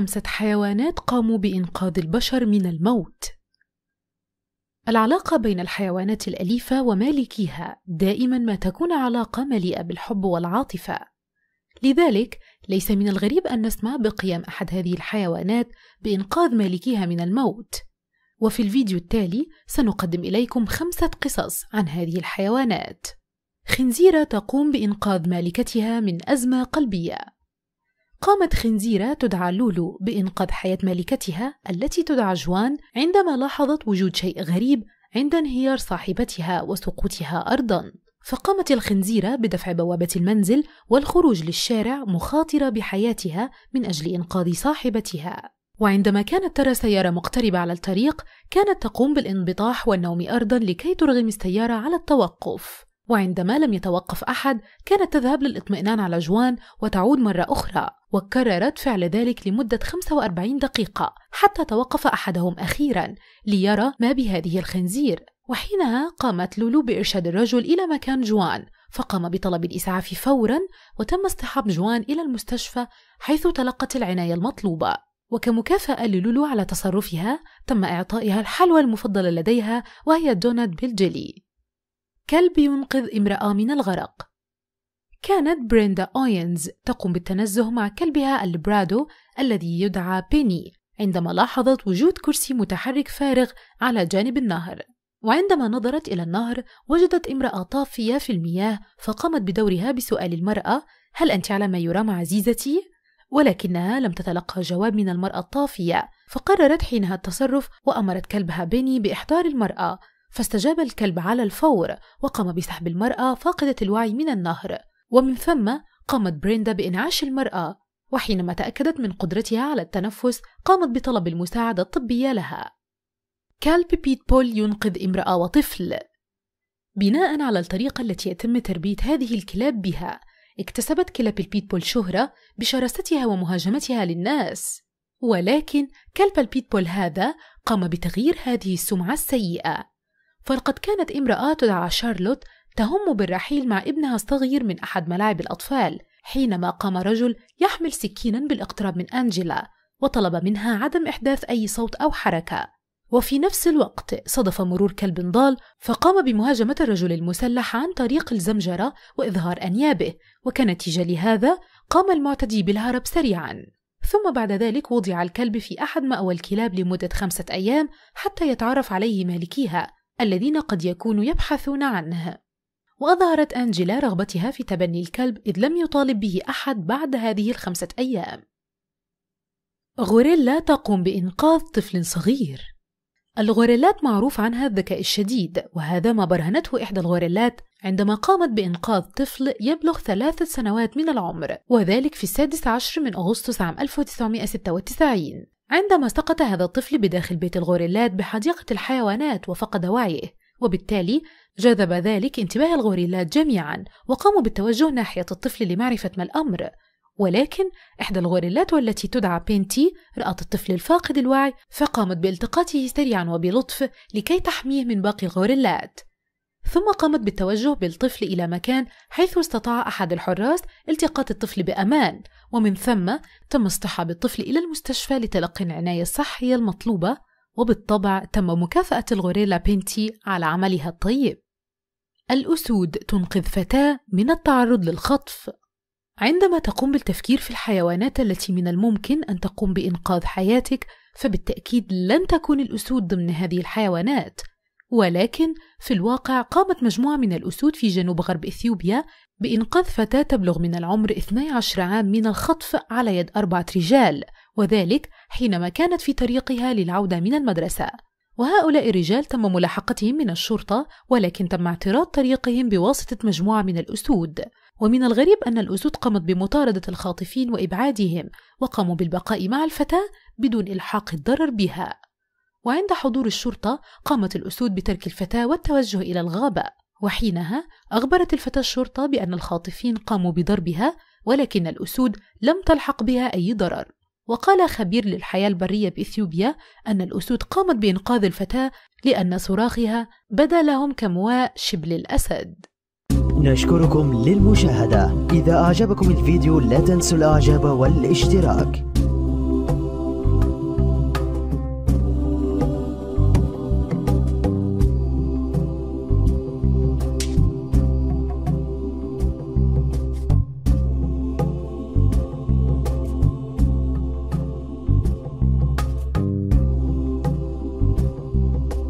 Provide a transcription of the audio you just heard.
خمسة حيوانات قاموا بإنقاذ البشر من الموت. العلاقة بين الحيوانات الأليفة ومالكيها دائما ما تكون علاقة مليئة بالحب والعاطفة. لذلك ليس من الغريب أن نسمع بقيام أحد هذه الحيوانات بإنقاذ مالكيها من الموت. وفي الفيديو التالي سنقدم إليكم خمسة قصص عن هذه الحيوانات. خنزيرة تقوم بإنقاذ مالكتها من أزمة قلبية. قامت خنزيرة تدعى لولو بإنقاذ حياة ملكتها التي تدعى جوان عندما لاحظت وجود شيء غريب عند انهيار صاحبتها وسقوطها أرضا فقامت الخنزيرة بدفع بوابة المنزل والخروج للشارع مخاطرة بحياتها من أجل إنقاذ صاحبتها وعندما كانت ترى سيارة مقتربة على الطريق كانت تقوم بالانبطاح والنوم أرضا لكي ترغم السيارة على التوقف وعندما لم يتوقف أحد كانت تذهب للإطمئنان على جوان وتعود مرة أخرى وكررت فعل ذلك لمدة 45 دقيقة حتى توقف أحدهم أخيرا ليرى ما بهذه الخنزير وحينها قامت لولو بإرشاد الرجل إلى مكان جوان فقام بطلب الإسعاف فورا وتم اصطحاب جوان إلى المستشفى حيث تلقت العناية المطلوبة وكمكافأة للولو على تصرفها تم إعطائها الحلوى المفضلة لديها وهي دونات بالجلي كلب ينقذ امرأة من الغرق كانت بريندا أوينز تقوم بالتنزه مع كلبها البرادو الذي يدعى بيني عندما لاحظت وجود كرسي متحرك فارغ على جانب النهر وعندما نظرت إلى النهر وجدت امرأة طافية في المياه فقامت بدورها بسؤال المرأة هل أنت على ما يرام عزيزتي؟ ولكنها لم تتلقى جواب من المرأة الطافية فقررت حينها التصرف وأمرت كلبها بيني بإحضار المرأة فاستجاب الكلب على الفور وقام بسحب المرأة فاقدة الوعي من النهر ومن ثم قامت بريندا بإنعاش المرأة وحينما تأكدت من قدرتها على التنفس قامت بطلب المساعدة الطبية لها كالب بيت بول ينقذ امرأة وطفل بناء على الطريقة التي يتم تربية هذه الكلاب بها اكتسبت كلاب البيتبول شهرة بشراستها ومهاجمتها للناس ولكن كلب البيتبول هذا قام بتغيير هذه السمعة السيئة فلقد كانت امرأة تدعى شارلوت تهم بالرحيل مع ابنها الصغير من أحد ملاعب الأطفال حينما قام رجل يحمل سكينا بالاقتراب من أنجيلا وطلب منها عدم إحداث أي صوت أو حركة وفي نفس الوقت صدف مرور كلب ضال فقام بمهاجمة الرجل المسلح عن طريق الزمجرة وإظهار أنيابه وكنتيجة لهذا قام المعتدي بالهرب سريعا ثم بعد ذلك وضع الكلب في أحد مأوى الكلاب لمدة خمسة أيام حتى يتعرف عليه مالكيها الذين قد يكونوا يبحثون عنه وأظهرت أنجيلا رغبتها في تبني الكلب إذ لم يطالب به أحد بعد هذه الخمسة أيام غوريلا تقوم بإنقاذ طفل صغير الغوريلات معروف عنها الذكاء الشديد وهذا ما برهنته إحدى الغوريلات عندما قامت بإنقاذ طفل يبلغ ثلاثة سنوات من العمر وذلك في السادس عشر من أغسطس عام 1996 عندما سقط هذا الطفل بداخل بيت الغوريلات بحديقة الحيوانات وفقد وعيه وبالتالي جذب ذلك انتباه الغوريلات جميعا وقاموا بالتوجه ناحية الطفل لمعرفة ما الأمر ولكن إحدى الغوريلات والتي تدعى بينتي رأت الطفل الفاقد الوعي فقامت بالتقاطه سريعا وبلطف لكي تحميه من باقي الغوريلات ثم قامت بالتوجه بالطفل إلى مكان حيث استطاع أحد الحراس التقاط الطفل بأمان ومن ثم تم اصطحاب الطفل إلى المستشفى لتلقي العناية الصحية المطلوبة وبالطبع تم مكافأة الغوريلا بنتي على عملها الطيب الأسود تنقذ فتاة من التعرض للخطف عندما تقوم بالتفكير في الحيوانات التي من الممكن أن تقوم بإنقاذ حياتك فبالتأكيد لن تكون الأسود ضمن هذه الحيوانات ولكن في الواقع قامت مجموعة من الأسود في جنوب غرب إثيوبيا بإنقاذ فتاة تبلغ من العمر 12 عام من الخطف على يد أربعة رجال وذلك حينما كانت في طريقها للعودة من المدرسة وهؤلاء الرجال تم ملاحقتهم من الشرطة ولكن تم اعتراض طريقهم بواسطة مجموعة من الأسود ومن الغريب أن الأسود قامت بمطاردة الخاطفين وإبعادهم وقاموا بالبقاء مع الفتاة بدون إلحاق الضرر بها وعند حضور الشرطة قامت الأسود بترك الفتاة والتوجه إلى الغابة وحينها أخبرت الفتاة الشرطة بأن الخاطفين قاموا بضربها ولكن الأسود لم تلحق بها أي ضرر وقال خبير للحياة البرية بإثيوبيا أن الأسود قامت بإنقاذ الفتاة لأن صراخها بدا لهم كمواء شبل الأسد نشكركم للمشاهدة إذا أعجبكم الفيديو لا تنسوا الإعجاب والاشتراك